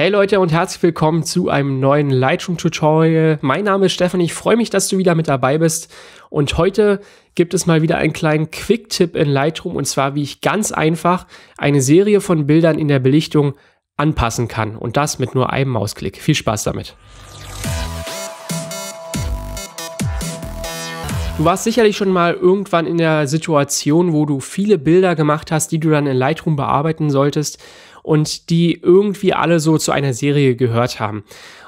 Hey Leute und herzlich willkommen zu einem neuen Lightroom-Tutorial. Mein Name ist Stefan, ich freue mich, dass du wieder mit dabei bist. Und heute gibt es mal wieder einen kleinen Quick-Tipp in Lightroom und zwar, wie ich ganz einfach eine Serie von Bildern in der Belichtung anpassen kann und das mit nur einem Mausklick. Viel Spaß damit! Du warst sicherlich schon mal irgendwann in der Situation, wo du viele Bilder gemacht hast, die du dann in Lightroom bearbeiten solltest und die irgendwie alle so zu einer Serie gehört haben.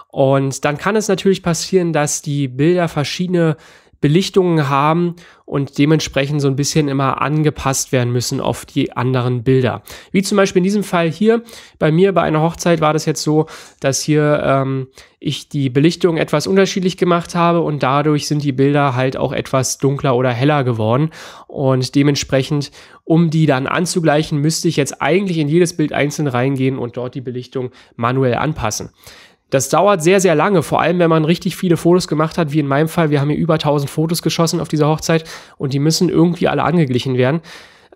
Und dann kann es natürlich passieren, dass die Bilder verschiedene Belichtungen haben und dementsprechend so ein bisschen immer angepasst werden müssen auf die anderen Bilder. Wie zum Beispiel in diesem Fall hier. Bei mir bei einer Hochzeit war das jetzt so, dass hier ähm, ich die Belichtung etwas unterschiedlich gemacht habe und dadurch sind die Bilder halt auch etwas dunkler oder heller geworden. Und dementsprechend, um die dann anzugleichen, müsste ich jetzt eigentlich in jedes Bild einzeln reingehen und dort die Belichtung manuell anpassen. Das dauert sehr, sehr lange, vor allem wenn man richtig viele Fotos gemacht hat, wie in meinem Fall. Wir haben hier über 1000 Fotos geschossen auf dieser Hochzeit und die müssen irgendwie alle angeglichen werden.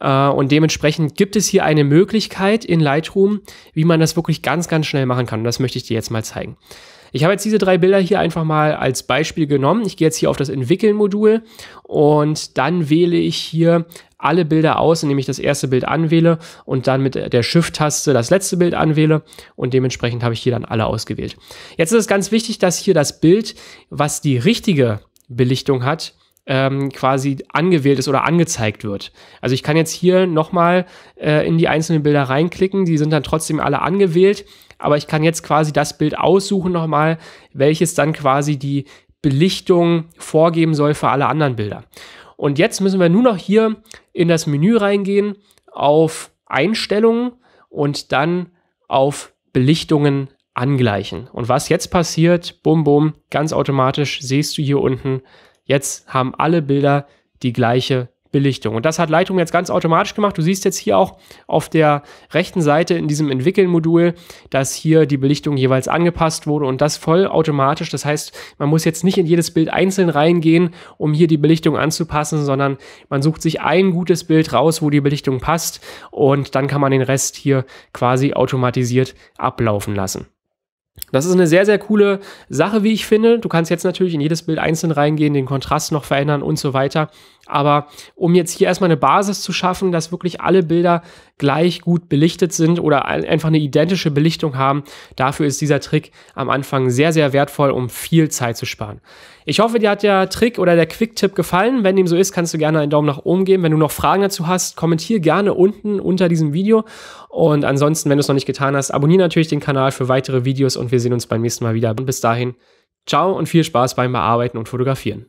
Äh, und dementsprechend gibt es hier eine Möglichkeit in Lightroom, wie man das wirklich ganz, ganz schnell machen kann. Und das möchte ich dir jetzt mal zeigen. Ich habe jetzt diese drei Bilder hier einfach mal als Beispiel genommen. Ich gehe jetzt hier auf das Entwickeln-Modul und dann wähle ich hier alle Bilder aus, indem ich das erste Bild anwähle und dann mit der Shift-Taste das letzte Bild anwähle und dementsprechend habe ich hier dann alle ausgewählt. Jetzt ist es ganz wichtig, dass hier das Bild, was die richtige Belichtung hat, ähm, quasi angewählt ist oder angezeigt wird. Also ich kann jetzt hier nochmal äh, in die einzelnen Bilder reinklicken, die sind dann trotzdem alle angewählt, aber ich kann jetzt quasi das Bild aussuchen nochmal, welches dann quasi die Belichtung vorgeben soll für alle anderen Bilder. Und jetzt müssen wir nur noch hier in das Menü reingehen, auf Einstellungen und dann auf Belichtungen angleichen. Und was jetzt passiert, bum bum, ganz automatisch siehst du hier unten, jetzt haben alle Bilder die gleiche Belichtung. Und das hat Lightroom jetzt ganz automatisch gemacht. Du siehst jetzt hier auch auf der rechten Seite in diesem Entwickeln-Modul, dass hier die Belichtung jeweils angepasst wurde und das vollautomatisch. Das heißt, man muss jetzt nicht in jedes Bild einzeln reingehen, um hier die Belichtung anzupassen, sondern man sucht sich ein gutes Bild raus, wo die Belichtung passt und dann kann man den Rest hier quasi automatisiert ablaufen lassen. Das ist eine sehr, sehr coole Sache, wie ich finde. Du kannst jetzt natürlich in jedes Bild einzeln reingehen, den Kontrast noch verändern und so weiter. Aber um jetzt hier erstmal eine Basis zu schaffen, dass wirklich alle Bilder gleich gut belichtet sind oder einfach eine identische Belichtung haben, dafür ist dieser Trick am Anfang sehr, sehr wertvoll, um viel Zeit zu sparen. Ich hoffe, dir hat der Trick oder der Quick-Tipp gefallen. Wenn dem so ist, kannst du gerne einen Daumen nach oben geben. Wenn du noch Fragen dazu hast, kommentier gerne unten unter diesem Video. Und ansonsten, wenn du es noch nicht getan hast, abonniere natürlich den Kanal für weitere Videos und wir sehen uns beim nächsten Mal wieder. Und bis dahin, ciao und viel Spaß beim Bearbeiten und Fotografieren.